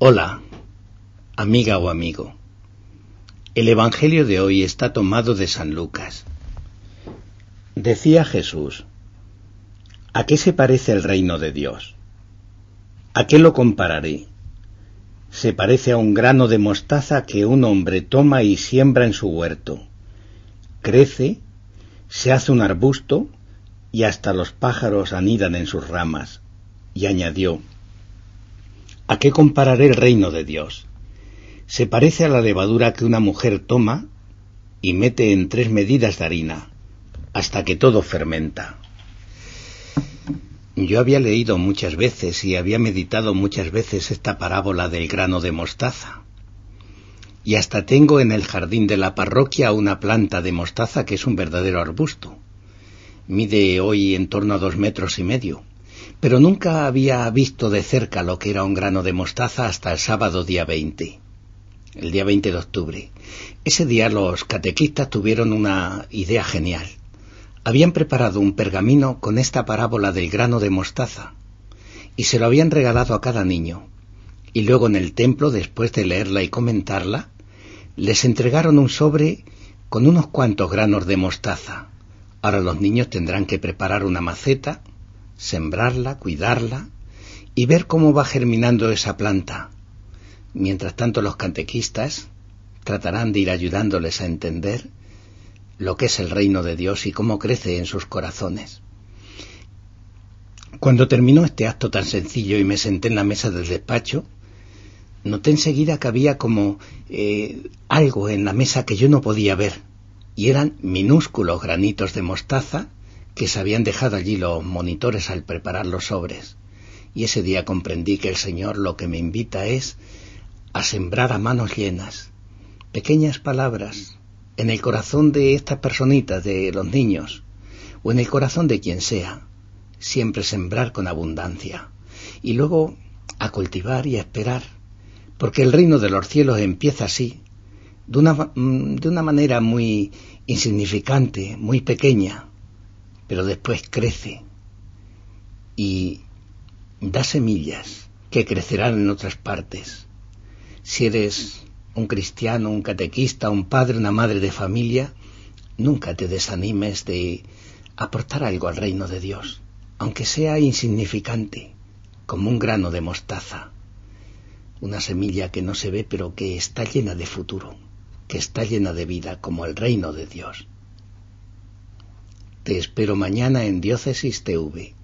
Hola, amiga o amigo. El Evangelio de hoy está tomado de San Lucas. Decía Jesús, ¿a qué se parece el reino de Dios? ¿A qué lo compararé? Se parece a un grano de mostaza que un hombre toma y siembra en su huerto. Crece, se hace un arbusto y hasta los pájaros anidan en sus ramas. Y añadió, ¿A qué compararé el reino de Dios? Se parece a la levadura que una mujer toma y mete en tres medidas de harina, hasta que todo fermenta. Yo había leído muchas veces y había meditado muchas veces esta parábola del grano de mostaza. Y hasta tengo en el jardín de la parroquia una planta de mostaza que es un verdadero arbusto. Mide hoy en torno a dos metros y medio pero nunca había visto de cerca lo que era un grano de mostaza hasta el sábado día 20, el día 20 de octubre. Ese día los catequistas tuvieron una idea genial. Habían preparado un pergamino con esta parábola del grano de mostaza y se lo habían regalado a cada niño. Y luego en el templo, después de leerla y comentarla, les entregaron un sobre con unos cuantos granos de mostaza. Ahora los niños tendrán que preparar una maceta sembrarla, cuidarla y ver cómo va germinando esa planta. Mientras tanto los catequistas tratarán de ir ayudándoles a entender lo que es el reino de Dios y cómo crece en sus corazones. Cuando terminó este acto tan sencillo y me senté en la mesa del despacho, noté enseguida que había como eh, algo en la mesa que yo no podía ver, y eran minúsculos granitos de mostaza que se habían dejado allí los monitores al preparar los sobres. Y ese día comprendí que el Señor lo que me invita es a sembrar a manos llenas pequeñas palabras en el corazón de estas personitas, de los niños, o en el corazón de quien sea, siempre sembrar con abundancia, y luego a cultivar y a esperar, porque el reino de los cielos empieza así, de una, mm, de una manera muy insignificante, muy pequeña, pero después crece y da semillas que crecerán en otras partes. Si eres un cristiano, un catequista, un padre, una madre de familia, nunca te desanimes de aportar algo al reino de Dios, aunque sea insignificante, como un grano de mostaza, una semilla que no se ve pero que está llena de futuro, que está llena de vida como el reino de Dios. Te espero mañana en Diócesis TV.